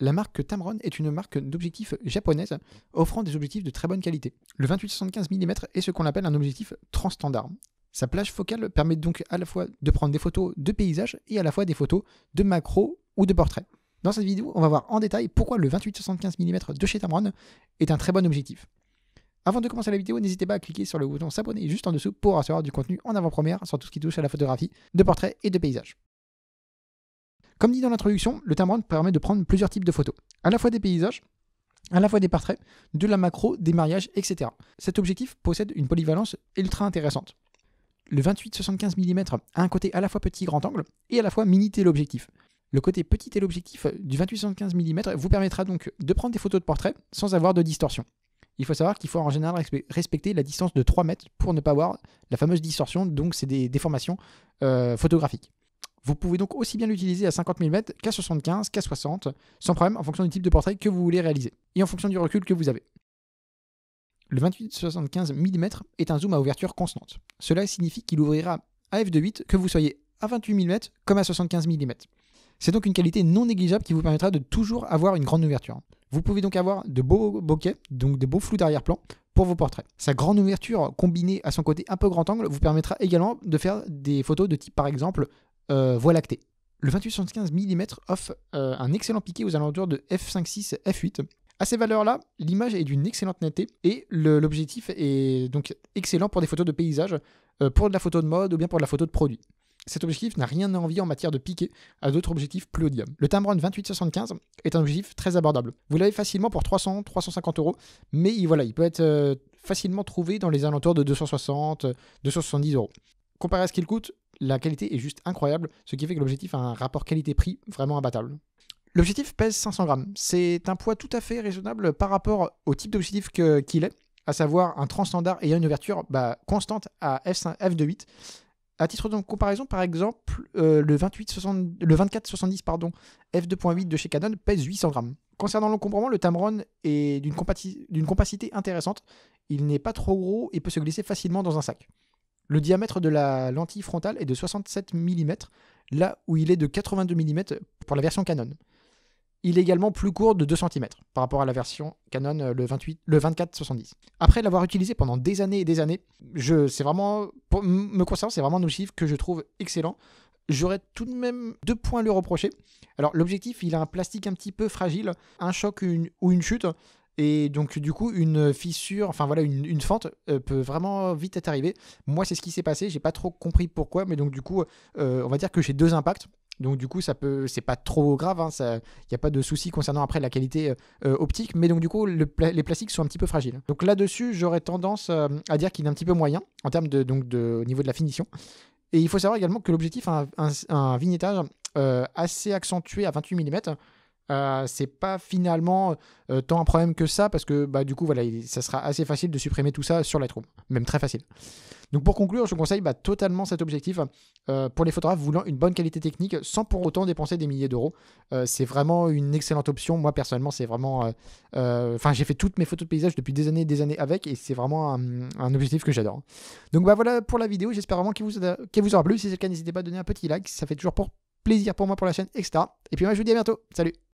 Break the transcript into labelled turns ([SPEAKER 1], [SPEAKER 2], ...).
[SPEAKER 1] la marque Tamron est une marque d'objectifs japonaise offrant des objectifs de très bonne qualité. Le 28-75 mm est ce qu'on appelle un objectif transstandard. Sa plage focale permet donc à la fois de prendre des photos de paysages et à la fois des photos de macro ou de portraits. Dans cette vidéo, on va voir en détail pourquoi le 28-75 mm de chez Tamron est un très bon objectif. Avant de commencer la vidéo, n'hésitez pas à cliquer sur le bouton s'abonner juste en dessous pour recevoir du contenu en avant-première sur tout ce qui touche à la photographie de portraits et de paysages. Comme dit dans l'introduction, le Tamron permet de prendre plusieurs types de photos, à la fois des paysages, à la fois des portraits, de la macro, des mariages, etc. Cet objectif possède une polyvalence ultra intéressante. Le 28-75 mm a un côté à la fois petit grand angle et à la fois mini téléobjectif. Le côté petit téléobjectif du 28-75 mm vous permettra donc de prendre des photos de portrait sans avoir de distorsion. Il faut savoir qu'il faut en général respecter la distance de 3 mètres pour ne pas avoir la fameuse distorsion, donc c'est des déformations euh, photographiques. Vous pouvez donc aussi bien l'utiliser à 50 mm qu'à 75, qu'à 60, sans problème en fonction du type de portrait que vous voulez réaliser et en fonction du recul que vous avez. Le 28-75 mm est un zoom à ouverture constante. Cela signifie qu'il ouvrira à f2.8 que vous soyez à 28 mm comme à 75 mm. C'est donc une qualité non négligeable qui vous permettra de toujours avoir une grande ouverture. Vous pouvez donc avoir de beaux bokeh, donc de beaux flous d'arrière-plan pour vos portraits. Sa grande ouverture combinée à son côté un peu grand angle vous permettra également de faire des photos de type par exemple euh, voie lactée. Le 2875 mm offre euh, un excellent piqué aux alentours de f5.6 f8. À ces valeurs-là, l'image est d'une excellente netteté et l'objectif est donc excellent pour des photos de paysage, euh, pour de la photo de mode ou bien pour de la photo de produit. Cet objectif n'a rien à envier en matière de piqué à d'autres objectifs plus haut de gamme. Le Tamron 2875 est un objectif très abordable. Vous l'avez facilement pour 300-350 euros, mais il, voilà, il peut être euh, facilement trouvé dans les alentours de 260-270 euros. Comparé à ce qu'il coûte, la qualité est juste incroyable, ce qui fait que l'objectif a un rapport qualité-prix vraiment imbattable. L'objectif pèse 500 grammes. C'est un poids tout à fait raisonnable par rapport au type d'objectif qu'il est, à savoir un trans-standard ayant une ouverture bah, constante à f f2.8. À titre de comparaison, par exemple, euh, le, 28, 70 le 2470 pardon, f2.8 de chez Canon pèse 800 grammes. Concernant l'encombrement, le Tamron est d'une compacité intéressante. Il n'est pas trop gros et peut se glisser facilement dans un sac. Le diamètre de la lentille frontale est de 67 mm, là où il est de 82 mm pour la version Canon. Il est également plus court de 2 cm par rapport à la version Canon euh, le, 24-70. Après l'avoir utilisé pendant des années et des années, je, c'est vraiment, pour me concernant, c'est vraiment un objectif que je trouve excellent. J'aurais tout de même deux points à lui reprocher. Alors l'objectif, il a un plastique un petit peu fragile, un choc ou une chute, et donc, du coup, une fissure, enfin voilà, une, fente euh, peut vraiment vite être arrivée. Moi, c'est ce qui s'est passé. J'ai pas trop compris pourquoi, mais donc, du coup, euh, on va dire que j'ai deux impacts. Donc du coup, ça peut, c'est pas trop grave, il hein, n'y a pas de souci concernant après la qualité euh, optique, mais donc du coup, les plastiques sont un petit peu fragiles. Donc là-dessus, j'aurais tendance à dire qu'il est un petit peu moyen en termes de, donc de, niveau de la finition. Et il faut savoir également que l'objectif a un, vignettage assez accentué à 28 mm, euh, c'est pas finalement euh, tant un problème que ça parce que bah, du coup voilà ça sera assez facile de supprimer tout ça sur Lightroom même très facile donc pour conclure je vous conseille bah, totalement cet objectif euh, pour les photographes voulant une bonne qualité technique sans pour autant dépenser des milliers d'euros c'est vraiment une excellente option moi personnellement c'est vraiment enfin j'ai fait toutes mes photos de paysage depuis des années et des années avec et c'est vraiment un, objectif que j'adore donc bah voilà pour la vidéo j'espère vraiment qu'elle vous, vous aura plu si c'est le cas n'hésitez pas à donner un petit like ça fait toujours pour plaisir pour moi pour la chaîne etc et puis moi bah, je vous dis à bientôt salut